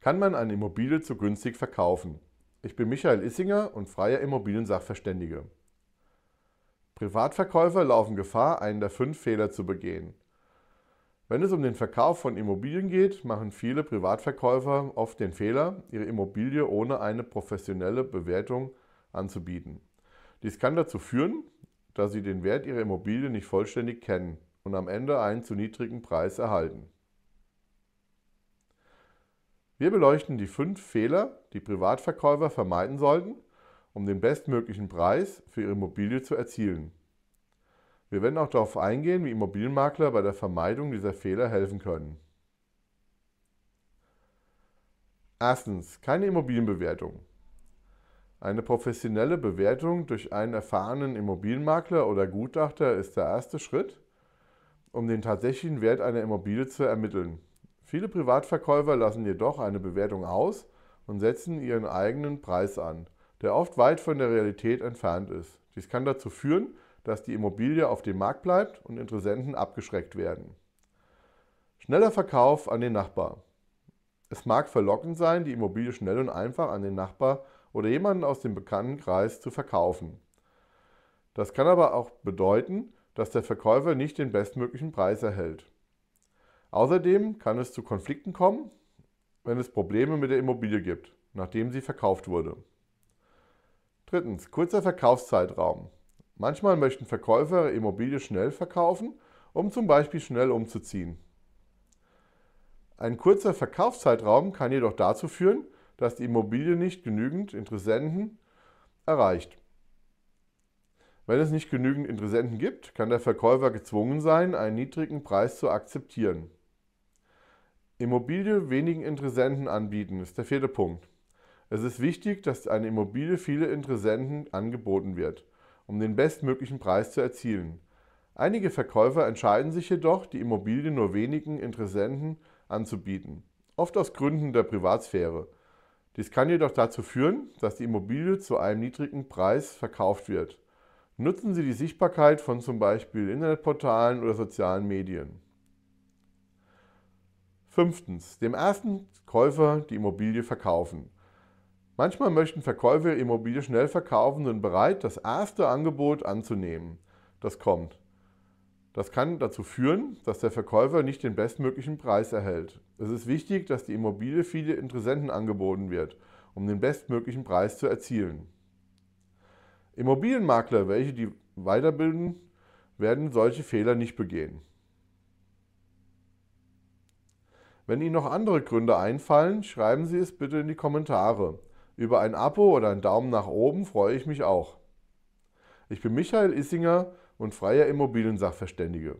Kann man eine Immobilie zu günstig verkaufen? Ich bin Michael Issinger und freier Immobilien-Sachverständige. Privatverkäufer laufen Gefahr, einen der fünf Fehler zu begehen. Wenn es um den Verkauf von Immobilien geht, machen viele Privatverkäufer oft den Fehler, ihre Immobilie ohne eine professionelle Bewertung anzubieten. Dies kann dazu führen, dass sie den Wert ihrer Immobilie nicht vollständig kennen und am Ende einen zu niedrigen Preis erhalten. Wir beleuchten die fünf Fehler, die Privatverkäufer vermeiden sollten, um den bestmöglichen Preis für ihre Immobilie zu erzielen. Wir werden auch darauf eingehen, wie Immobilienmakler bei der Vermeidung dieser Fehler helfen können. Erstens, keine Immobilienbewertung. Eine professionelle Bewertung durch einen erfahrenen Immobilienmakler oder Gutachter ist der erste Schritt, um den tatsächlichen Wert einer Immobilie zu ermitteln. Viele Privatverkäufer lassen jedoch eine Bewertung aus und setzen ihren eigenen Preis an, der oft weit von der Realität entfernt ist. Dies kann dazu führen, dass die Immobilie auf dem Markt bleibt und Interessenten abgeschreckt werden. Schneller Verkauf an den Nachbar. Es mag verlockend sein, die Immobilie schnell und einfach an den Nachbar oder jemanden aus dem Bekanntenkreis zu verkaufen. Das kann aber auch bedeuten, dass der Verkäufer nicht den bestmöglichen Preis erhält. Außerdem kann es zu Konflikten kommen, wenn es Probleme mit der Immobilie gibt, nachdem sie verkauft wurde. Drittens, kurzer Verkaufszeitraum. Manchmal möchten Verkäufer Immobilie schnell verkaufen, um zum Beispiel schnell umzuziehen. Ein kurzer Verkaufszeitraum kann jedoch dazu führen, dass die Immobilie nicht genügend Interessenten erreicht. Wenn es nicht genügend Interessenten gibt, kann der Verkäufer gezwungen sein, einen niedrigen Preis zu akzeptieren. Immobilie wenigen Interessenten anbieten ist der vierte Punkt. Es ist wichtig, dass eine Immobilie viele Interessenten angeboten wird, um den bestmöglichen Preis zu erzielen. Einige Verkäufer entscheiden sich jedoch, die Immobilie nur wenigen Interessenten anzubieten, oft aus Gründen der Privatsphäre. Dies kann jedoch dazu führen, dass die Immobilie zu einem niedrigen Preis verkauft wird. Nutzen Sie die Sichtbarkeit von zum Beispiel Internetportalen oder sozialen Medien. Fünftens, dem ersten Käufer die Immobilie verkaufen. Manchmal möchten Verkäufer Immobilie schnell verkaufen und sind bereit, das erste Angebot anzunehmen. Das kommt. Das kann dazu führen, dass der Verkäufer nicht den bestmöglichen Preis erhält. Es ist wichtig, dass die Immobilie viele Interessenten angeboten wird, um den bestmöglichen Preis zu erzielen. Immobilienmakler, welche die weiterbilden, werden solche Fehler nicht begehen. Wenn Ihnen noch andere Gründe einfallen, schreiben Sie es bitte in die Kommentare. Über ein Abo oder einen Daumen nach oben freue ich mich auch. Ich bin Michael Issinger und freier Immobiliensachverständige.